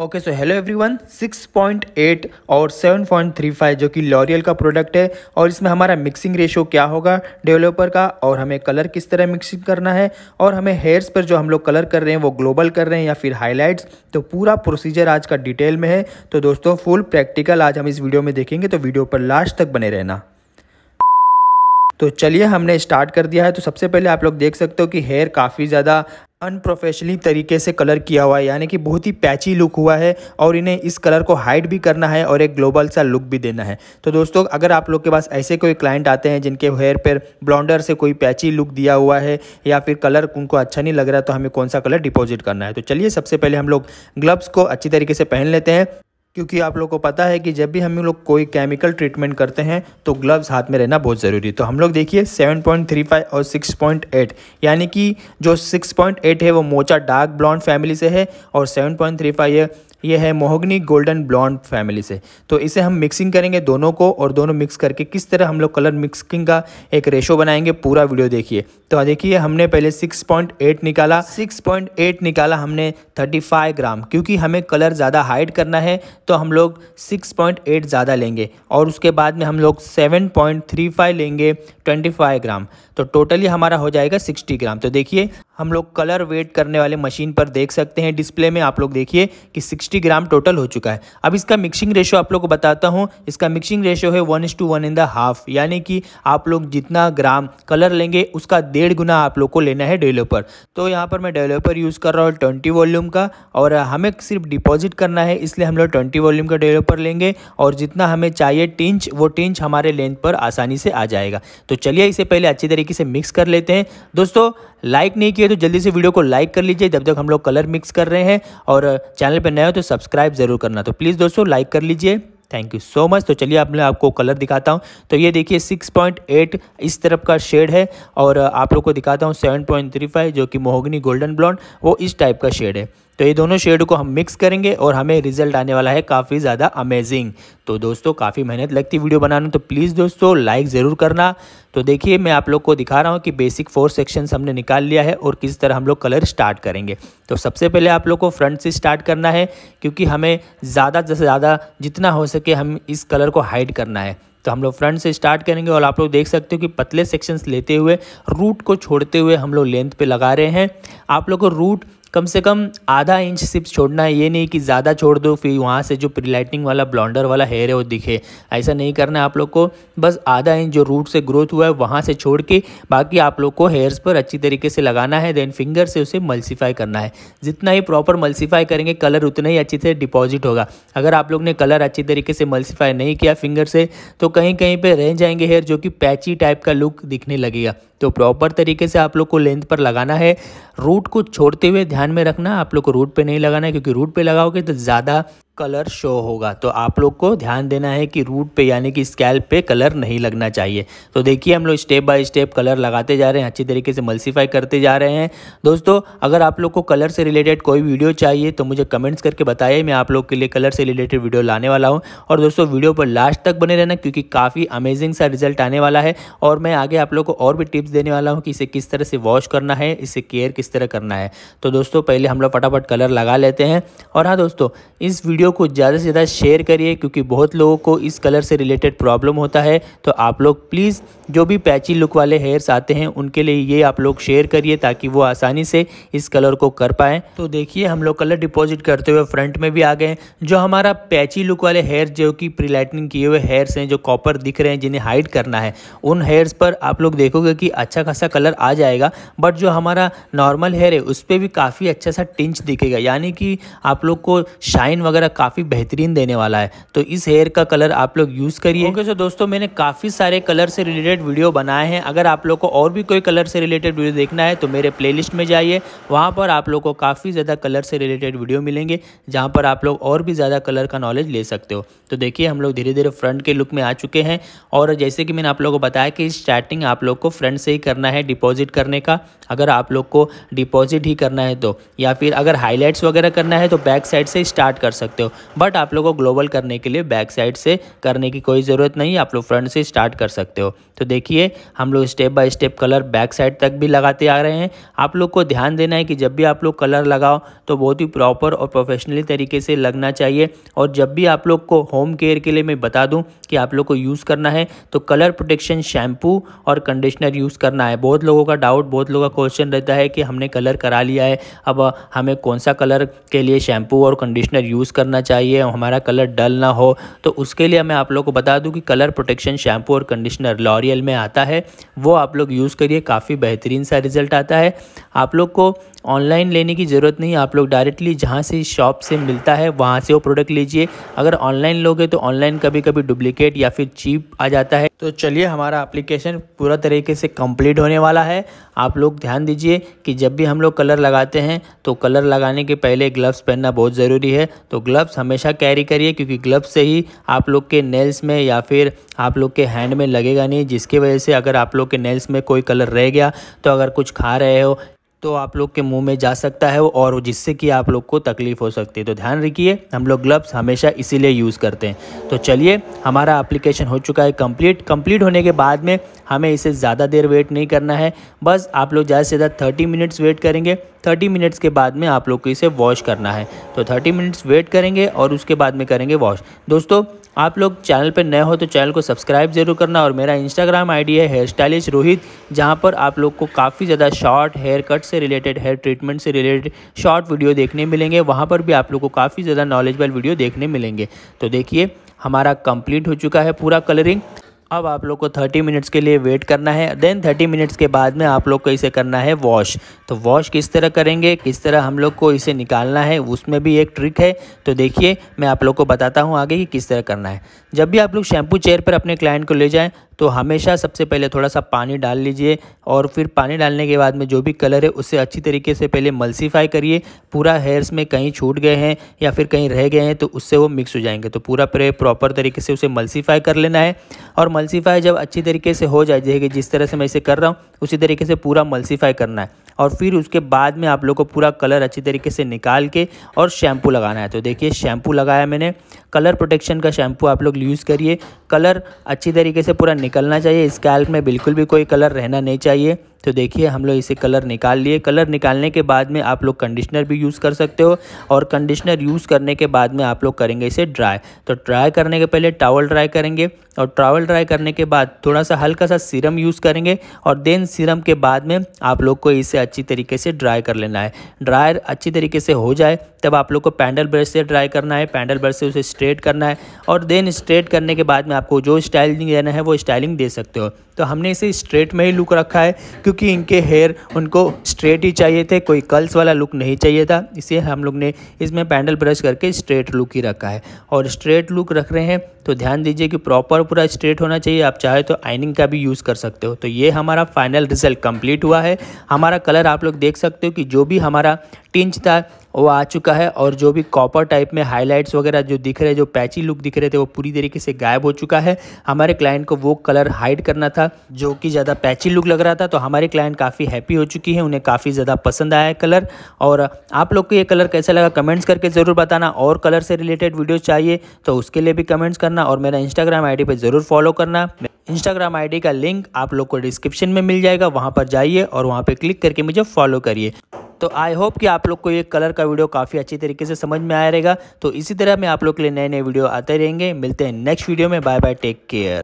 okay so hello everyone 6.8 और 7.35 जो कि लॉरियल का प्रोडक्ट है और इसमें हमारा मिक्सिंग रेशो क्या होगा डेवलपर का और हमें कलर किस तरह मिक्सिंग करना है और हमें हेयर्स पर जो हम लोग कलर कर रहे हैं वो ग्लोबल कर रहे हैं या फिर हाइलाइट्स तो पूरा प्रोसीजर आज का डिटेल में है तो दोस्तों फुल प्रैक्टिकल आज हम इस वीडियो में देखेंगे तो वीडियो पर लास्ट तक बने रहना तो चलिए हमने स्टार्ट कर दिया है तो सबसे पहले आप लोग देख सकते हो कि हेयर काफ़ी ज़्यादा अनप्रोफेशनली तरीके से कलर किया हुआ है यानी कि बहुत ही पैची लुक हुआ है और इन्हें इस कलर को हाइड भी करना है और एक ग्लोबल सा लुक भी देना है तो दोस्तों अगर आप लोग के पास ऐसे कोई क्लाइंट आते हैं जिनके हेयर पर ब्लॉन्डर से कोई पैची लुक दिया हुआ है या फिर कलर उनको अच्छा नहीं लग रहा तो हमें कौन सा कलर डिपॉजिट करना है तो चलिए सबसे पहले हम लोग ग्लव्स को अच्छी तरीके से पहन लेते हैं क्योंकि आप लोग को पता है कि जब भी हम लोग कोई केमिकल ट्रीटमेंट करते हैं तो ग्लव्स हाथ में रहना बहुत ज़रूरी है तो हम लोग देखिए 7.35 और 6.8 यानी कि जो 6.8 है वो मोचा डार्क ब्लॉन्ड फैमिली से है और 7.35 ये ये है मोहगनी गोल्डन ब्लॉन्ड फैमिली से तो इसे हम मिक्सिंग करेंगे दोनों को और दोनों मिक्स करके किस तरह हम लोग कलर मिक्सिंग का एक रेशो बनाएंगे पूरा वीडियो देखिए तो देखिए हमने पहले 6.8 निकाला 6.8 निकाला हमने 35 ग्राम क्योंकि हमें कलर ज़्यादा हाइड करना है तो हम लोग 6.8 ज़्यादा लेंगे और उसके बाद में हम लोग 7.35 लेंगे 25 ग्राम तो टोटली हमारा हो जाएगा 60 ग्राम तो देखिए हम लोग कलर वेट करने वाले मशीन पर देख सकते हैं डिस्प्ले में आप लोग देखिए कि सिक्सटी ग्राम टोटल हो चुका है अब इसका मिक्सिंग रेशो आप लोग को बताता हूँ इसका मिक्सिंग रेशो है one is to one in the half यानी कि आप लोग जितना ग्राम कलर लेंगे उसका डेढ़ गुना आप लोग को लेना है डेवलपर तो यहाँ पर मैं डेवलपर यूज़ कर रहा हूँ ट्वेंटी वॉल्यूम का और हमें सिर्फ डिपॉजिट करना है इसलिए हम लोग ट्वेंटी वॉल्यूम का डेवलपर लेंगे और जितना हमें चाहिए टिंच वो टिंच हमारे लेंथ पर आसानी से आ जाएगा तो चलिए इसे पहले अच्छी तरीके से मिक्स कर लेते हैं दोस्तों लाइक नहीं किया तो जल्दी से वीडियो को लाइक कर लीजिए जब तक हम लोग कलर मिक्स कर रहे हैं और चैनल पर नए हो तो सब्सक्राइब ज़रूर करना तो प्लीज़ दोस्तों लाइक कर लीजिए थैंक यू सो मच तो चलिए आप मैं आपको कलर दिखाता हूँ तो ये देखिए 6.8 इस तरफ का शेड है और आप लोग को दिखाता हूँ 7.35 जो कि मोहगनी गोल्डन ब्लॉन्ड वो इस टाइप का शेड है तो ये दोनों शेड को हम मिक्स करेंगे और हमें रिजल्ट आने वाला है काफ़ी ज़्यादा अमेजिंग तो दोस्तों काफ़ी मेहनत लगती वीडियो बनाने तो प्लीज़ दोस्तों लाइक ज़रूर करना तो देखिए मैं आप लोग को दिखा रहा हूँ कि बेसिक फोर सेक्शंस हमने निकाल लिया है और किस तरह हम लोग कलर स्टार्ट करेंगे तो सबसे पहले आप लोग को फ्रंट से स्टार्ट करना है क्योंकि हमें ज़्यादा से ज़्यादा जितना हो सके हम इस कलर को हाइड करना है तो हम लोग फ्रंट से स्टार्ट करेंगे और आप लोग देख सकते हो कि पतले सेक्शंस लेते हुए रूट को छोड़ते हुए हम लोग लेंथ पे लगा रहे हैं आप लोग को रूट कम से कम आधा इंच सिर्फ छोड़ना है ये नहीं कि ज़्यादा छोड़ दो फिर वहाँ से जो प्री वाला ब्लॉन्डर वाला हेयर है वो दिखे ऐसा नहीं करना है आप लोग को बस आधा इंच जो रूट से ग्रोथ हुआ है वहाँ से छोड़ के बाकी आप लोग को हेयर्स पर अच्छी तरीके से लगाना है देन फिंगर से उसे मल्सीफाई करना है जितना ही प्रॉपर मल्सीफाई करेंगे कलर उतना ही अच्छी से डिपॉजिट होगा अगर आप लोग ने कलर अच्छी तरीके से मल्सीफाई नहीं किया फिंगर से तो कहीं कहीं पर रह जाएंगे हेयर जो कि पैची टाइप का लुक दिखने लगेगा तो प्रॉपर तरीके से आप लोग को लेंथ पर लगाना है रूट को छोड़ते हुए ध्यान में रखना आप लोग को रूट पे नहीं लगाना है क्योंकि रूट पे लगाओगे तो ज़्यादा कलर शो होगा तो आप लोग को ध्यान देना है कि रूट पे यानी कि स्कैल्प पे कलर नहीं लगना चाहिए तो देखिए हम लोग स्टेप बाय स्टेप कलर लगाते जा रहे हैं अच्छी तरीके से मल्सीफाई करते जा रहे हैं दोस्तों अगर आप लोग को कलर से रिलेटेड कोई वीडियो चाहिए तो मुझे कमेंट्स करके बताइए मैं आप लोग के लिए कलर से रिलेटेड वीडियो लाने वाला हूँ और दोस्तों वीडियो पर लास्ट तक बने रहना क्योंकि काफ़ी अमेजिंग सा रिजल्ट आने वाला है और मैं आगे आप लोग को और भी टिप्स देने वाला हूँ कि इसे किस तरह से वॉश करना है इसे केयर किस तरह करना है तो दोस्तों पहले हम लोग फटाफट कलर लगा लेते हैं और हाँ दोस्तों इस वीडियो वीडियो को ज़्यादा से ज़्यादा शेयर करिए क्योंकि बहुत लोगों को इस कलर से रिलेटेड प्रॉब्लम होता है तो आप लोग प्लीज़ जो भी पैची लुक वाले हेयर्स आते हैं उनके लिए ये आप लोग शेयर करिए ताकि वो आसानी से इस कलर को कर पाएँ तो देखिए हम लोग कलर डिपॉजिट करते हुए फ्रंट में भी आ गए जो हमारा पैची लुक वाले हेयर जो कि प्री लाइटनिंग किए हुए हेयर्स हैं जो कॉपर दिख रहे हैं जिन्हें हाइड करना है उन हेयर्स पर आप लोग देखोगे कि अच्छा खासा कलर आ जाएगा बट जो हमारा नॉर्मल हेयर है उस पर भी काफ़ी अच्छा सा टिंच दिखेगा यानी कि आप लोग को शाइन वगैरह काफ़ी बेहतरीन देने वाला है तो इस हेयर का कलर आप लोग यूज़ करिए ओके सो दोस्तों मैंने काफ़ी सारे कलर से रिलेटेड वीडियो बनाए हैं अगर आप लोग को और भी कोई कलर से रिलेटेड वीडियो देखना है तो मेरे प्ले में जाइए वहाँ पर आप लोग को काफ़ी ज़्यादा कलर से रिलेटेड वीडियो मिलेंगे जहाँ पर आप लोग और भी ज़्यादा कलर का नॉलेज ले सकते हो तो देखिए हम लोग धीरे धीरे फ्रंट के लुक में आ चुके हैं और जैसे कि मैंने आप लोगों को बताया कि स्टार्टिंग आप लोग को फ्रंट से ही करना है डिपॉजिट करने का अगर आप लोग को डिपॉजिट ही करना है तो या फिर अगर हाईलाइट्स वगैरह करना है तो बैक साइड से स्टार्ट कर सकते हो हो बट आप लोगों को ग्लोबल करने के लिए बैक साइड से करने की कोई ज़रूरत नहीं आप लोग फ्रंट से स्टार्ट कर सकते हो तो देखिए हम लोग step by step colour back side तक भी लगाते आ रहे हैं आप लोग को ध्यान देना है कि जब भी आप लोग कलर लगाओ तो बहुत ही प्रॉपर और प्रोफेशनली तरीके से लगना चाहिए और जब भी आप लोग को होम केयर के लिए मैं बता दूँ कि आप लोग को यूज़ करना है तो कलर प्रोटेक्शन शैम्पू और कंडीशनर यूज़ करना है बहुत लोगों का डाउट बहुत लोगों का क्वेश्चन रहता है कि हमने कलर करा लिया है अब हमें कौन सा कलर के लिए शैम्पू और कंडीशनर यूज़ करना होना चाहिए हमारा कलर डल ना हो तो उसके लिए मैं आप लोग को बता दूँ कि कलर प्रोटेक्शन शैम्पू और कंडीशनर लॉरियल में आता है वो आप लोग यूज़ करिए काफ़ी बेहतरीन सा रिज़ल्ट आता है आप लोग को ऑनलाइन लेने की ज़रूरत नहीं आप लोग डायरेक्टली जहाँ से शॉप से मिलता है वहाँ से वो प्रोडक्ट लीजिए अगर ऑनलाइन लोगे तो ऑनलाइन कभी कभी डुप्लीकेट या फिर चीप आ जाता है तो चलिए हमारा एप्लीकेशन पूरा तरीके से कंप्लीट होने वाला है आप लोग ध्यान दीजिए कि जब भी हम लोग कलर लगाते हैं तो कलर लगाने के पहले ग्लव्स पहनना बहुत ज़रूरी है तो ग्लव्स ग्लव्स हमेशा कैरी करिए क्योंकि ग्लव्स से ही आप लोग के नेल्स में या फिर आप लोग के हैंड में लगेगा नहीं जिसकी वजह से अगर आप लोग के नेल्स में कोई कलर रह गया तो अगर कुछ खा रहे हो तो आप लोग के मुंह में जा सकता है और जिससे कि आप लोग को तकलीफ़ हो सकती है तो ध्यान रखिए हम लोग ग्लव्स हमेशा इसीलिए यूज़ करते हैं तो चलिए हमारा एप्लीकेशन हो चुका है कंप्लीट कंप्लीट होने के बाद में हमें इसे ज़्यादा देर वेट नहीं करना है बस आप लोग ज़्यादा से ज़्यादा थर्टी मिनट्स वेट करेंगे थर्टी मिनट्स के बाद में आप लोग को इसे वॉश करना है तो थर्टी मिनट्स वेट करेंगे और उसके बाद में करेंगे वॉश दोस्तों आप लोग चैनल पर नए हो तो चैनल को सब्सक्राइब जरूर करना और मेरा इंस्टाग्राम आईडी है हेयर स्टाइलिश रोहित जहाँ पर आप लोग को काफ़ी ज़्यादा शॉर्ट हेयर कट से रिलेटेड हेयर ट्रीटमेंट से रिलेटेड शॉर्ट वीडियो देखने मिलेंगे वहाँ पर भी आप लोग को काफ़ी ज़्यादा नॉलेजबल वीडियो देखने मिलेंगे तो देखिए हमारा कंप्लीट हो चुका है पूरा कलरिंग अब आप लोग को 30 मिनट्स के लिए वेट करना है देन 30 मिनट्स के बाद में आप लोग को इसे करना है वॉश तो वॉश किस तरह करेंगे किस तरह हम लोग को इसे निकालना है उसमें भी एक ट्रिक है तो देखिए मैं आप लोग को बताता हूँ आगे कि किस तरह करना है जब भी आप लोग शैम्पू चेयर पर अपने क्लाइंट को ले जाएँ तो हमेशा सबसे पहले थोड़ा सा पानी डाल लीजिए और फिर पानी डालने के बाद में जो भी कलर है उसे अच्छी तरीके से पहले मल्सीफाई करिए पूरा हेयर्स में कहीं छूट गए हैं या फिर कहीं रह गए हैं तो उससे वो मिक्स हो जाएंगे तो पूरा प्रॉपर तरीके से उसे मल्सीफाई कर लेना है और मल्सीफाई जब अच्छी तरीके से हो जाए जैसे जिस तरह से मैं इसे कर रहा हूँ उसी तरीके से पूरा मल्सीफाई करना है और फिर उसके बाद में आप लोग को पूरा कलर अच्छी तरीके से निकाल के और शैम्पू लगाना है तो देखिए शैम्पू लगाया मैंने कलर प्रोटेक्शन का शैम्पू आप लोग यूज़ करिए कलर अच्छी तरीके से पूरा निकलना चाहिए स्कैल्प में बिल्कुल भी कोई कलर रहना नहीं चाहिए तो देखिए हम लोग इसे कलर निकाल लिए कलर निकालने के बाद में आप लोग कंडीशनर भी यूज़ कर सकते हो और कंडीशनर यूज़ करने के बाद में आप लोग करेंगे इसे ड्राई तो ड्राई करने के पहले टावल ड्राई करेंगे और ट्रावल ड्राई करने के बाद थोड़ा सा हल्का सा सीरम यूज़ करेंगे और देन सीरम के बाद में आप लोग को इसे अच्छी तरीके से ड्राई कर लेना है ड्रायर अच्छी तरीके से हो जाए तब आप लोग को पैंडल ब्रश से ड्राई करना है पैंडल ब्रश से उसे स्ट्रेट करना है और देन स्ट्रेट करने के बाद में आपको जो स्टाइलिंग देना है वो स्टाइलिंग दे सकते हो तो हमने इसे स्ट्रेट में ही लुक रखा है क्योंकि इनके हेयर उनको स्ट्रेट ही चाहिए थे कोई कल्स वाला लुक नहीं चाहिए था इसे हम लोग ने इसमें पैंडल ब्रश करके स्ट्रेट लुक ही रखा है और स्ट्रेट लुक रख रहे हैं तो ध्यान दीजिए कि प्रॉपर पूरा स्ट्रेट होना चाहिए आप चाहे तो आइनिंग का भी यूज़ कर सकते हो तो ये हमारा फाइनल रिजल्ट कंप्लीट हुआ है हमारा कलर आप लोग देख सकते हो कि जो भी हमारा इंच था वो आ चुका है और जो भी कॉपर टाइप में हाईलाइट्स वगैरह जो दिख रहे जो पैची लुक दिख रहे थे वो पूरी तरीके से गायब हो चुका है हमारे क्लाइंट को वो कलर हाइड करना था जो कि ज़्यादा पैची लुक लग रहा था तो हमारे क्लाइंट काफ़ी हैप्पी हो चुकी है उन्हें काफ़ी ज़्यादा पसंद आया है कलर और आप लोग को ये कलर कैसा लगा कमेंट्स करके ज़रूर बताना और कलर से रिलेटेड वीडियो चाहिए तो उसके लिए भी कमेंट्स करना और मेरा इंस्टाग्राम आई डी ज़रूर फॉलो करना इंस्टाग्राम आईडी का लिंक आप लोग को डिस्क्रिप्शन में मिल जाएगा वहाँ पर जाइए और वहाँ पर क्लिक करके मुझे फॉलो करिए तो आई होप कि आप लोग को ये कलर का वीडियो काफ़ी अच्छी तरीके से समझ में आया रहेगा तो इसी तरह में आप लोग के लिए नए नए वीडियो आते रहेंगे मिलते हैं नेक्स्ट वीडियो में बाय बाय टेक केयर